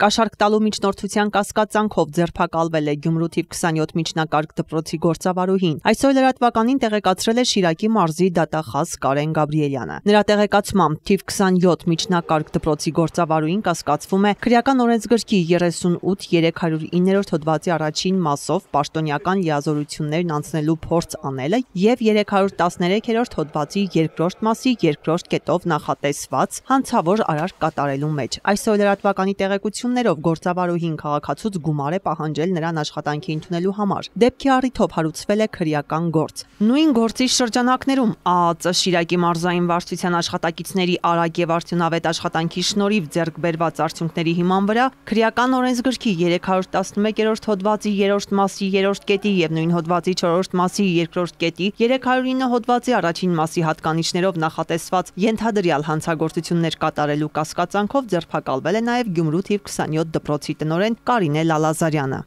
Կաշառք տալու միջնորդության կասկածանքով ձերբակալվել է Գյումրու թիվ 27 միջնակարգ դպրոցի գործավարուհին։ Այսօր լրատվականին տեղեկացրել է Շիրակի մարզի դատախազ Կարեն Գաբրիելյանը։ Նրա տեղեկացմամբ թիվ 27 միջնակարգ դպրոցի գործավարուհին կասկածվում է քրեական օրենսգրքի 38-309-րդ հոդվածի առաջին մասով պաշտոնյական լիազորություններն անցնելու փորձ անելը եւ 313-րդ հոդվածի երկրորդ մասի երկրորդ կետով նախատեսված հանցավոր արարք կատարելու մեջ։ Այսօր լրատվականի տեղեկություն ներկայացումներով գործավարուհին քաղաքացուց գումար է պահանջել նրան աշխատանքի ընդունելու համար։ Դեպքի առիթով հարուցվել է քրեական գործ։ Նույն գործի շրջանակներում ԱԱԾ Շիրակի մարզային վարչության աշխատակիցների արագ եւ արդյունավետ աշխատանքի շնորհիվ ձեռք բերված արդյունքների հիման վրա քրեական օրենսգրքի 311-րդ հոդվածի 3-րդ մասի 3-րդ կետի եւ նույն հոդվածի 4-րդ մասի 2-րդ կետի 309 հոդվածի առաջին մասի հատկանիշներով նախատեսված ենթադրյալ հանցագործություններ կատարելու կասկածանքով ձերբակալվել է նաեւ Գյումրու թիվ 27 դպրոցի տնօրեն Կարինե Լալազարյանը